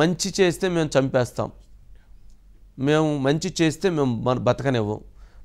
మంచి చేస్తే మేము చంపేస్తాం మేము మంచి చేస్తే మేము మన బతకనివ్వం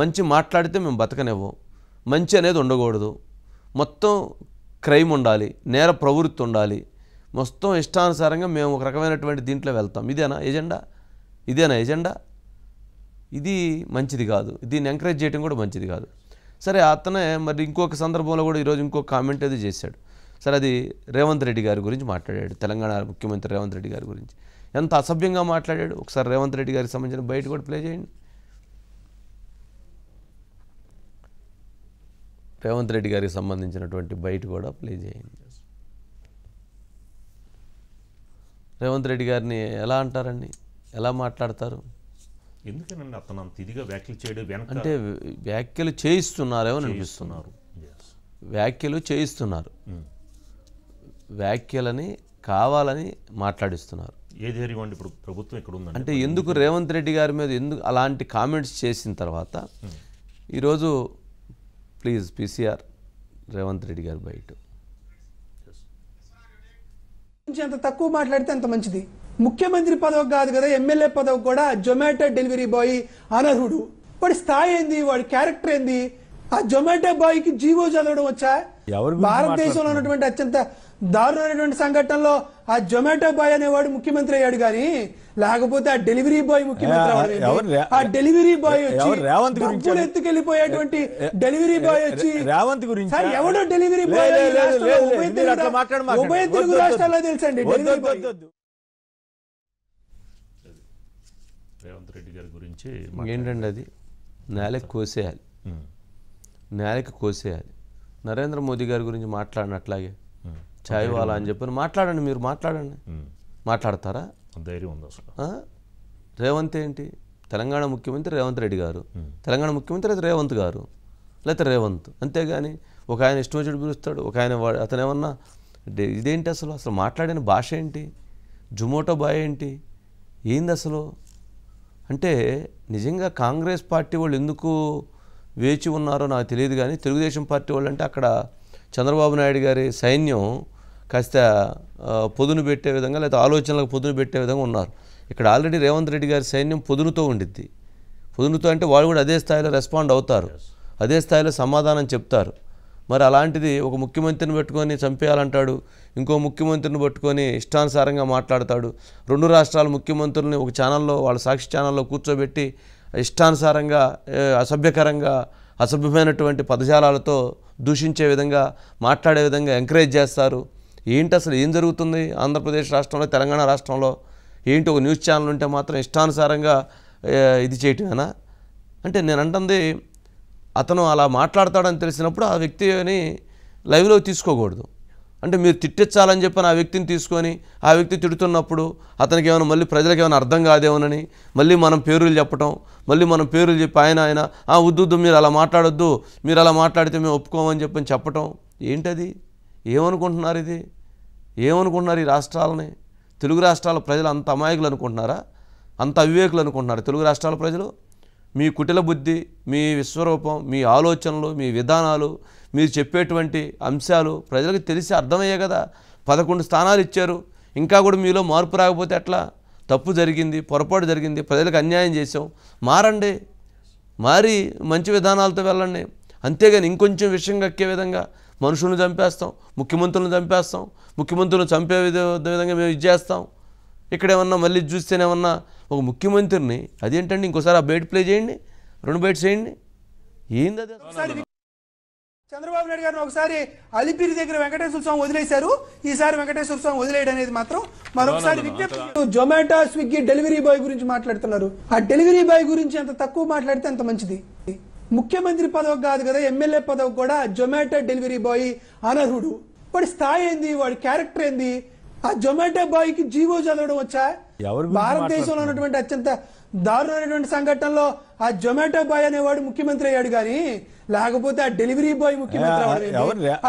మంచి మాట్లాడితే మేము బతకనివ్వం మంచి అనేది ఉండకూడదు మొత్తం క్రైమ్ ఉండాలి నేర ప్రవృత్తి ఉండాలి మొత్తం ఇష్టానుసారంగా మేము ఒక రకమైనటువంటి దీంట్లో వెళ్తాం ఇదేనా ఎజెండా ఇదేనా ఎజెండా ఇది మంచిది కాదు దీన్ని ఎంకరేజ్ చేయడం కూడా మంచిది కాదు సరే అతనే మరి ఇంకొక సందర్భంలో కూడా ఈరోజు ఇంకొక కామెంట్ అది చేశాడు సరే అది రేవంత్ రెడ్డి గారి గురించి మాట్లాడాడు తెలంగాణ ముఖ్యమంత్రి రేవంత్ రెడ్డి గారి గురించి ఎంత అసభ్యంగా మాట్లాడాడు ఒకసారి రేవంత్ రెడ్డి గారికి సంబంధించిన బయట కూడా ప్లే చేయండి రేవంత్ రెడ్డి గారికి సంబంధించినటువంటి బయట కూడా ప్లే చేయండి రేవంత్ రెడ్డి గారిని ఎలా అంటారండి ఎలా మాట్లాడతారు ఎందుకనండి అతను అంత వ్యాఖ్యలు చేయడం అంటే వ్యాఖ్యలు చేయిస్తున్నారేమో అనిపిస్తున్నారు వ్యాఖ్యలు చేయిస్తున్నారు hmm. వ్యాఖ్యలని కావాలని మాట్లాడిస్తున్నారు ఏ ధైర్యం ఇప్పుడు ప్రభుత్వం ఇక్కడ ఉంది అంటే ఎందుకు రేవంత్ రెడ్డి గారి మీద ఎందుకు అలాంటి కామెంట్స్ చేసిన తర్వాత hmm. ఈరోజు ప్లీజ్ పీసీఆర్ రేవంత్ రెడ్డి గారు బయట అంత తక్కువ మాట్లాడితే అంత మంచిది ముఖ్యమంత్రి పదవి కాదు కదా ఎమ్మెల్యే పదవి కూడా జొమాటో డెలివరీ బాయ్ అనర్హుడు వాడి స్థాయి ఏంది వాడి క్యారెక్టర్ ఏంది ఆ జొమాటో బాయ్ కి జీవో చదవడం వచ్చా ఎవరు భారతదేశంలో ఉన్నటువంటి అత్యంత దారుణమైనటువంటి సంఘటనలో ఆ జొమాటో బాయ్ అనేవాడు ముఖ్యమంత్రి అయ్యాడు గాని లేకపోతే ఆ డెలివరీ బాయ్ ముఖ్యమంత్రి ఆ డెలివరీ బాయ్ రేవంత్ గురించి ఎత్తుకెళ్లిపోయేటువంటి డెలివరీ బాయ్ వచ్చి రేవంత్ గురించి ఎవడో డెలివరీ బాయ్ ఉభయ తెలుగు రాష్ట్రాల్లో తెలుసండి డెలివరీ బాయ్ రేవంత్ రెడ్డి గారి గురించి ఏంటండి అది నేలకు కోసేయాలి నేలకి కోసేయాలి నరేంద్ర మోదీ గారి గురించి మాట్లాడిన అట్లాగే ఛాయ్ వాళ్ళ అని చెప్పి మాట్లాడండి మీరు మాట్లాడండి మాట్లాడతారా ధైర్యం ఉంది అసలు రేవంత్ ఏంటి తెలంగాణ ముఖ్యమంత్రి రేవంత్ రెడ్డి గారు తెలంగాణ ముఖ్యమంత్రి అయితే రేవంత్ గారు లేకపోతే రేవంత్ అంతేగాని ఒక ఆయన ఇష్టం వచ్చి పిలుస్తాడు ఒక ఆయన అతను ఏమన్నా ఇదేంటి అసలు అసలు మాట్లాడిన భాష ఏంటి జుమోటో బాయ్ ఏంటి ఏంది అసలు అంటే నిజంగా కాంగ్రెస్ పార్టీ వాళ్ళు ఎందుకు వేచి ఉన్నారో నాకు తెలియదు కానీ తెలుగుదేశం పార్టీ వాళ్ళంటే అక్కడ చంద్రబాబు నాయుడు గారి సైన్యం కాస్త పొదును పెట్టే విధంగా లేదా ఆలోచనలకు పొదును పెట్టే విధంగా ఉన్నారు ఇక్కడ ఆల్రెడీ రేవంత్ రెడ్డి గారి సైన్యం పొదునుతో ఉండిద్ది పొదునుతో అంటే వాళ్ళు కూడా అదే స్థాయిలో రెస్పాండ్ అవుతారు అదే స్థాయిలో సమాధానం చెప్తారు మరి అలాంటిది ఒక ముఖ్యమంత్రిని పెట్టుకొని చంపేయాలంటాడు ఇంకో ముఖ్యమంత్రిని పట్టుకొని ఇష్టానుసారంగా మాట్లాడతాడు రెండు రాష్ట్రాల ముఖ్యమంత్రుల్ని ఒక ఛానల్లో వాళ్ళ సాక్షి ఛానల్లో కూర్చోబెట్టి ఇష్టానుసారంగా అసభ్యకరంగా అసభ్యమైనటువంటి పదజాలాలతో దూషించే విధంగా మాట్లాడే విధంగా ఎంకరేజ్ చేస్తారు ఏంటి అసలు ఏం జరుగుతుంది ఆంధ్రప్రదేశ్ రాష్ట్రంలో తెలంగాణ రాష్ట్రంలో ఏంటి ఒక న్యూస్ ఛానల్ ఉంటే మాత్రం ఇష్టానుసారంగా ఇది చేయటమేనా అంటే నేను అంటుంది అతను అలా మాట్లాడతాడని తెలిసినప్పుడు ఆ వ్యక్తిని లైవ్లో తీసుకోకూడదు అంటే మీరు తిట్టించాలని చెప్పి ఆ వ్యక్తిని తీసుకొని ఆ వ్యక్తి తిడుతున్నప్పుడు అతనికి ఏమైనా మళ్ళీ ప్రజలకు ఏమైనా అర్థం కాదేమోనని మళ్ళీ మనం పేరులు చెప్పటం మళ్ళీ మనం పేరులు చెప్పి ఆయన ఆయన ఆ వద్దు మీరు అలా మాట్లాడొద్దు మీరు అలా మాట్లాడితే మేము ఒప్పుకోమని చెప్పని చెప్పటం ఏంటది ఏమనుకుంటున్నారు ఇది ఏమనుకుంటున్నారు ఈ రాష్ట్రాలని తెలుగు రాష్ట్రాల ప్రజలు అంత అమాయకులు అనుకుంటున్నారా అంత అవివేకులు అనుకుంటున్నారు తెలుగు రాష్ట్రాల ప్రజలు మీ కుటిల బుద్ధి మీ విశ్వరూపం మీ ఆలోచనలు మీ విధానాలు మీరు చెప్పేటువంటి అంశాలు ప్రజలకు తెలిసి అర్థమయ్యే కదా పదకొండు స్థానాలు ఇచ్చారు ఇంకా కూడా మీలో మార్పు రాకపోతే ఎట్లా తప్పు జరిగింది పొరపాటు జరిగింది ప్రజలకు అన్యాయం చేసాం మారండి మారి మంచి విధానాలతో వెళ్ళండి అంతేగాని ఇంకొంచెం విషయం కక్కే విధంగా మనుషులను చంపేస్తాం ముఖ్యమంత్రులను చంపేస్తాం ముఖ్యమంత్రులను చంపే విధంగా మేము ఇది చేస్తాం ఇక్కడేమన్నా మళ్ళీ చూస్తేనేమన్నా ఒక ముఖ్యమంత్రిని అదేంటండి ఇంకోసారి ఆ బయట ప్లే చేయండి రెండు బయట చేయండి ఏంది అది చంద్రబాబు నాయుడు గారిని ఒకసారి అలిపిరి దగ్గర వెంకటేశ్వర స్వామి వదిలేశారు ఈసారి వెంకటేశ్వర స్వామి వదిలేయడం అనేది మాత్రం మరొకసారి విజ్ఞప్తి జొమాటో స్విగ్గీ డెలివరీ బాయ్ గురించి మాట్లాడుతున్నారు ఆ డెలివరీ బాయ్ గురించి ఎంత తక్కువ మాట్లాడితే అంత మంచిది ముఖ్యమంత్రి పదవి కాదు కదా ఎమ్మెల్యే పదవి కూడా జొమాటో డెలివరీ బాయ్ అనర్హుడు వాడి స్థాయి ఏంది వాడి క్యారెక్టర్ ఏంది ఆ జొమాటో బాయ్ కి జీవో చదవడం వచ్చా ఎవరు భారతదేశంలో ఉన్నటువంటి అత్యంత దారుణమైనటువంటి సంఘటనలో ఆ జొమాటో బాయ్ అనేవాడు ముఖ్యమంత్రి అయ్యాడు గాని లేకపోతే ఆ డెలివరీ బాయ్ ముఖ్యమంత్రి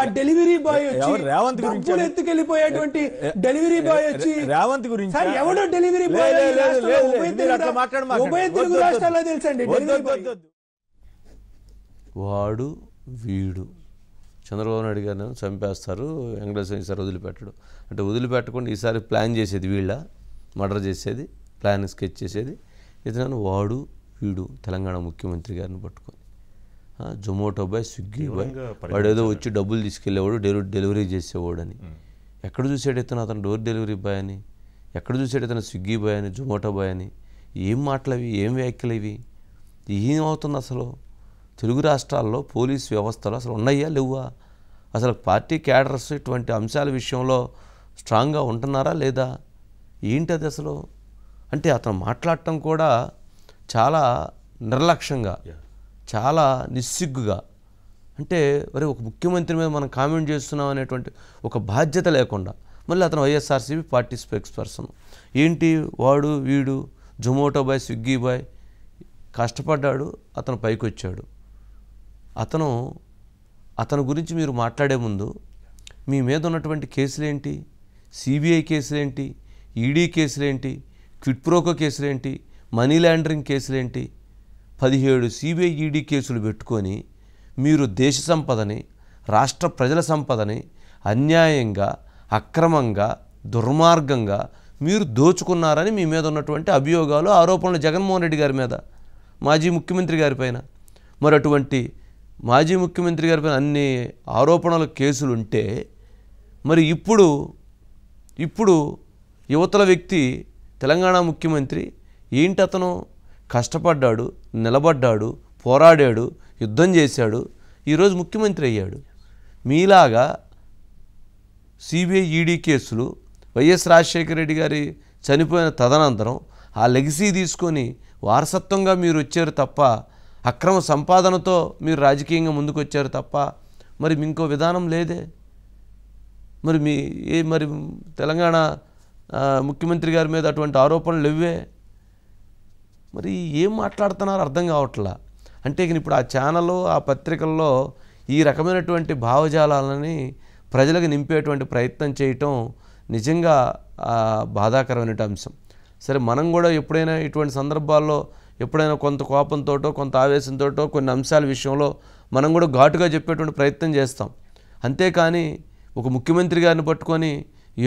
ఆ డెలివరీ బాయ్ రేవంత్ గురించి ఎత్తుకెళ్లిపోయేటువంటి డెలివరీ బాయ్ వచ్చి రేవంత్ గురించి ఎవడో డెలివరీ బాయ్ ఉభయ తెలుగు రాష్ట్రాల్లో తెలుసండి వాడు వీడు చంద్రబాబు నాయుడు గారిని చంపేస్తారు వెంకటేశ్వర ఈసారి వదిలిపెట్టడు అంటే వదిలిపెట్టకుండా ఈసారి ప్లాన్ చేసేది వీళ్ళ మర్డర్ చేసేది ప్లాన్ స్కెచ్ చేసేది ఇతను వాడు వీడు తెలంగాణ ముఖ్యమంత్రి గారిని పట్టుకొని జొమాటో బాయ్ స్విగ్గీ బాయ్ ఏదో వచ్చి డబ్బులు తీసుకెళ్లేవాడు డెలివరీ డెలివరీ చేసేవాడు అని ఎక్కడ చూసాడు ఇతను అతను డోర్ డెలివరీ బాయ్ అని ఎక్కడ చూసాడు ఇతను స్విగ్గీ బాయ్ అని జొమాటో బాయ్ అని ఏం మాటలు అవి ఏం వ్యాఖ్యలు ఇవి ఏమవుతుంది అసలు తెలుగు రాష్ట్రాల్లో పోలీస్ వ్యవస్థలు అసలు ఉన్నాయా లేవా అసలు పార్టీ క్యాడర్స్ ఇటువంటి అంశాల విషయంలో స్ట్రాంగ్గా ఉంటున్నారా లేదా అది అసలు అంటే అతను మాట్లాడటం కూడా చాలా నిర్లక్ష్యంగా చాలా నిస్సిగ్గుగా అంటే మరి ఒక ముఖ్యమంత్రి మీద మనం కామెంట్ చేస్తున్నాం అనేటువంటి ఒక బాధ్యత లేకుండా మళ్ళీ అతను వైఎస్ఆర్సీపీ పార్టీ స్పెక్స్ పర్సన్ ఏంటి వాడు వీడు జొమాటో బాయ్ స్విగ్గీ బాయ్ కష్టపడ్డాడు అతను పైకి వచ్చాడు అతను అతని గురించి మీరు మాట్లాడే ముందు మీ మీద ఉన్నటువంటి కేసులేంటి సిబిఐ కేసులేంటి ఈడీ e కేసులేంటి క్విట్ ప్రోకో కేసులేంటి మనీ లాండరింగ్ కేసులేంటి పదిహేడు సిబిఐ ఈడీ e కేసులు పెట్టుకొని మీరు దేశ సంపదని రాష్ట్ర ప్రజల సంపదని అన్యాయంగా అక్రమంగా దుర్మార్గంగా మీరు దోచుకున్నారని మీ మీద ఉన్నటువంటి అభియోగాలు ఆరోపణలు జగన్మోహన్ రెడ్డి గారి మీద మాజీ ముఖ్యమంత్రి గారిపైన మరి అటువంటి మాజీ ముఖ్యమంత్రి పైన అన్ని ఆరోపణలు కేసులు ఉంటే మరి ఇప్పుడు ఇప్పుడు యువతల వ్యక్తి తెలంగాణ ముఖ్యమంత్రి ఏంటి అతను కష్టపడ్డాడు నిలబడ్డాడు పోరాడాడు యుద్ధం చేశాడు ఈరోజు ముఖ్యమంత్రి అయ్యాడు మీలాగా సిబిఐ ఈడీ కేసులు వైఎస్ రాజశేఖర రెడ్డి గారి చనిపోయిన తదనంతరం ఆ లెగసీ తీసుకొని వారసత్వంగా మీరు వచ్చారు తప్ప అక్రమ సంపాదనతో మీరు రాజకీయంగా ముందుకొచ్చారు తప్ప మరి ఇంకో విధానం లేదే మరి మీ ఏ మరి తెలంగాణ ముఖ్యమంత్రి గారి మీద అటువంటి ఆరోపణలు లేవే మరి ఏం మాట్లాడుతున్నారో అర్థం కావట్లా అంటే ఇప్పుడు ఆ ఛానల్లో ఆ పత్రికల్లో ఈ రకమైనటువంటి భావజాలాలని ప్రజలకు నింపేటువంటి ప్రయత్నం చేయటం నిజంగా బాధాకరమైన అంశం సరే మనం కూడా ఎప్పుడైనా ఇటువంటి సందర్భాల్లో ఎప్పుడైనా కొంత కోపంతోటో కొంత ఆవేశంతోటో కొన్ని అంశాల విషయంలో మనం కూడా ఘాటుగా చెప్పేటువంటి ప్రయత్నం చేస్తాం అంతేకాని ఒక ముఖ్యమంత్రి గారిని పట్టుకొని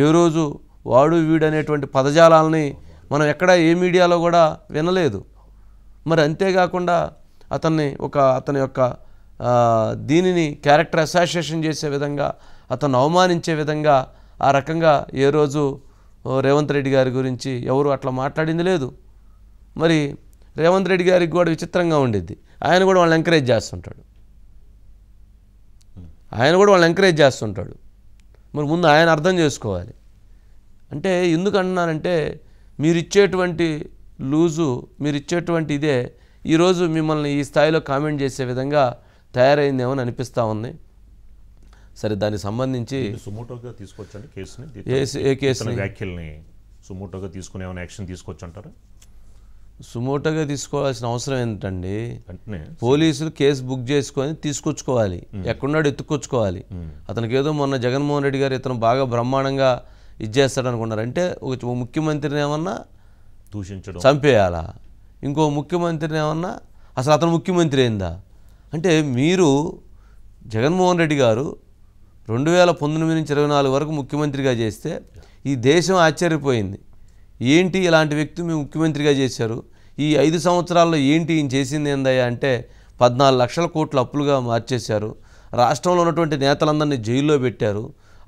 ఏ రోజు వాడు వీడు అనేటువంటి పదజాలాలని మనం ఎక్కడ ఏ మీడియాలో కూడా వినలేదు మరి అంతేకాకుండా అతన్ని ఒక అతని యొక్క దీనిని క్యారెక్టర్ అసోసియేషన్ చేసే విధంగా అతను అవమానించే విధంగా ఆ రకంగా ఏ రోజు రేవంత్ రెడ్డి గారి గురించి ఎవరు అట్లా మాట్లాడింది లేదు మరి రేవంత్ రెడ్డి గారికి కూడా విచిత్రంగా ఉండేది ఆయన కూడా వాళ్ళని ఎంకరేజ్ చేస్తుంటాడు ఆయన కూడా వాళ్ళని ఎంకరేజ్ చేస్తుంటాడు మరి ముందు ఆయన అర్థం చేసుకోవాలి అంటే ఎందుకు అంటున్నానంటే మీరు ఇచ్చేటువంటి లూజు మీరు ఇచ్చేటువంటి ఇదే ఈరోజు మిమ్మల్ని ఈ స్థాయిలో కామెంట్ చేసే విధంగా తయారైందేమని అనిపిస్తూ ఉంది సరే దానికి సంబంధించి సుమోటోగా తీసుకొచ్చండి కేసుని ఏ కేసు వ్యాఖ్యల్ని సుమోటోగా తీసుకునే ఏమైనా యాక్షన్ తీసుకొచ్చు అంటారా సుమోటగా తీసుకోవాల్సిన అవసరం ఏంటండి పోలీసులు కేసు బుక్ చేసుకొని తీసుకొచ్చుకోవాలి ఎక్కడున్నాడు ఎత్తుకొచ్చుకోవాలి అతనికి ఏదో మొన్న జగన్మోహన్ రెడ్డి గారు ఇతను బాగా బ్రహ్మాండంగా ఇచ్చేస్తాడు అనుకున్నారు అంటే ఒక ముఖ్యమంత్రిని ఏమన్నా దూషించడం చంపేయాలా ఇంకో ముఖ్యమంత్రిని ఏమన్నా అసలు అతను ముఖ్యమంత్రి అయిందా అంటే మీరు జగన్మోహన్ రెడ్డి గారు రెండు వేల పంతొమ్మిది నుంచి ఇరవై నాలుగు వరకు ముఖ్యమంత్రిగా చేస్తే ఈ దేశం ఆశ్చర్యపోయింది ఏంటి ఇలాంటి వ్యక్తి మేము ముఖ్యమంత్రిగా చేశారు ఈ ఐదు సంవత్సరాల్లో ఏంటి ఈయన చేసింది ఏందయ్యా అంటే పద్నాలుగు లక్షల కోట్లు అప్పులుగా మార్చేశారు రాష్ట్రంలో ఉన్నటువంటి నేతలందరినీ జైల్లో పెట్టారు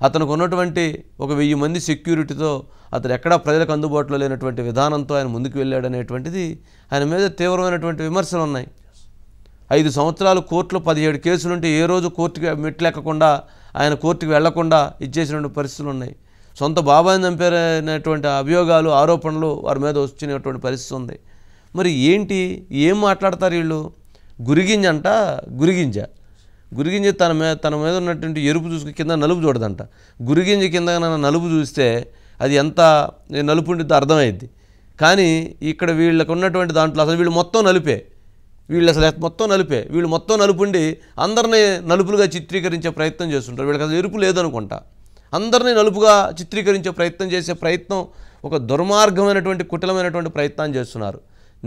అతనికి ఉన్నటువంటి ఒక వెయ్యి మంది సెక్యూరిటీతో అతను ఎక్కడా ప్రజలకు అందుబాటులో లేనటువంటి విధానంతో ఆయన ముందుకు వెళ్ళాడనేటువంటిది ఆయన మీద తీవ్రమైనటువంటి విమర్శలు ఉన్నాయి ఐదు సంవత్సరాలు కోర్టులో పదిహేడు కేసులుంటే ఏ రోజు కోర్టుకి మెట్లెక్కకుండా ఆయన కోర్టుకి వెళ్లకుండా ఇచ్చేసినటువంటి పరిస్థితులు ఉన్నాయి సొంత బాబాయిని చంపారనేటువంటి అభియోగాలు ఆరోపణలు వారి మీద వచ్చినటువంటి పరిస్థితి ఉంది మరి ఏంటి ఏం మాట్లాడతారు వీళ్ళు గురిగింజ అంట గురిగింజ గురిగింజ తన మీద తన మీద ఉన్నటువంటి ఎరుపు చూసుకుని కింద నలుపు చూడదంట గురిగింజ కింద నలుపు చూస్తే అది ఎంత నలుపు ఉండిద్దో అర్థమైద్ది కానీ ఇక్కడ వీళ్ళకు ఉన్నటువంటి దాంట్లో అసలు వీళ్ళు మొత్తం నలిపే వీళ్ళు అసలు మొత్తం నలిపే వీళ్ళు మొత్తం నలుపుండి అందరినీ నలుపులుగా చిత్రీకరించే ప్రయత్నం చేస్తుంటారు వీళ్ళకి అసలు ఎరుపు లేదనుకుంటా అందరినీ నలుపుగా చిత్రీకరించే ప్రయత్నం చేసే ప్రయత్నం ఒక దుర్మార్గమైనటువంటి కుటిలమైనటువంటి ప్రయత్నాన్ని చేస్తున్నారు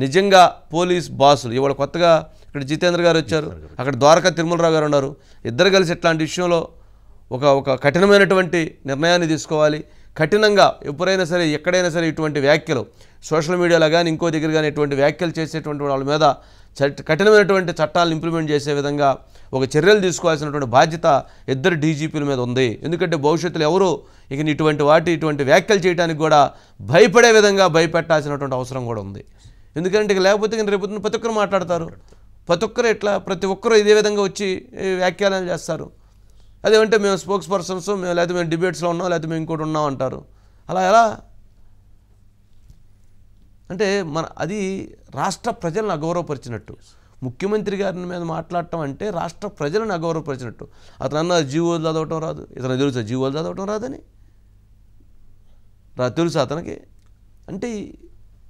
నిజంగా పోలీస్ బాసులు ఇవాళ కొత్తగా ఇక్కడ జితేంద్ర గారు వచ్చారు అక్కడ ద్వారకా తిరుమలరావు గారు ఉన్నారు ఇద్దరు కలిసి ఇట్లాంటి విషయంలో ఒక ఒక కఠినమైనటువంటి నిర్ణయాన్ని తీసుకోవాలి కఠినంగా ఎప్పుడైనా సరే ఎక్కడైనా సరే ఇటువంటి వ్యాఖ్యలు సోషల్ మీడియాలో కానీ ఇంకో దగ్గర కానీ ఇటువంటి వ్యాఖ్యలు చేసేటువంటి వాళ్ళ మీద కఠినమైనటువంటి చట్టాలు ఇంప్లిమెంట్ చేసే విధంగా ఒక చర్యలు తీసుకోవాల్సినటువంటి బాధ్యత ఇద్దరు డీజీపీల మీద ఉంది ఎందుకంటే భవిష్యత్తులో ఎవరు ఇక ఇటువంటి వాటి ఇటువంటి వ్యాఖ్యలు చేయడానికి కూడా భయపడే విధంగా భయపెట్టాల్సినటువంటి అవసరం కూడా ఉంది ఎందుకంటే ఇక లేకపోతే ఇక రేపు ప్రతి ఒక్కరు మాట్లాడతారు ప్రతి ఒక్కరు ఇట్లా ప్రతి ఒక్కరు ఇదే విధంగా వచ్చి వ్యాఖ్యానాలు చేస్తారు అదేమంటే మేము స్పోక్స్ పర్సన్స్ మేము లేకపోతే మేము డిబేట్స్లో ఉన్నాం లేకపోతే మేము ఇంకోటి ఉన్నాం అంటారు అలా ఎలా అంటే మన అది రాష్ట్ర ప్రజలను అగౌరవపరిచినట్టు ముఖ్యమంత్రి గారిని మీద మాట్లాడటం అంటే రాష్ట్ర ప్రజలను అగౌరవపరిచినట్టు అతను అన్న జీవోలు చదవటం రాదు ఇతను తెలుసా జీవోలు చదవటం రాదని రా తెలుసు అతనికి అంటే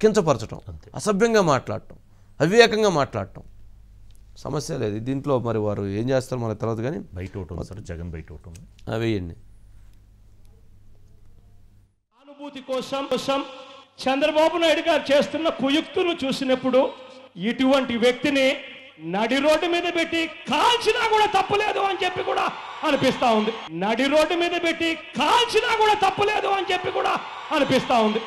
కించపరచడం అసభ్యంగా మాట్లాడటం అవివేకంగా మాట్లాడటం సమస్య లేదు దీంట్లో మరి వారు ఏం చేస్తారు మన తర్వాత కానీ బయట జగన్ బయట అవి వేయండి అనుభూతి కోసం కోసం చంద్రబాబు నాయుడు గారు చేస్తున్న కుయుక్తులు చూసినప్పుడు ఇటువంటి వ్యక్తిని నడి రోడ్డు మీద పెట్టి కాల్చినా కూడా తప్పులేదు అని చెప్పి కూడా అనిపిస్తా ఉంది నడి రోడ్డు మీద పెట్టి కాల్చినా కూడా తప్పులేదు అని చెప్పి కూడా అనిపిస్తా ఉంది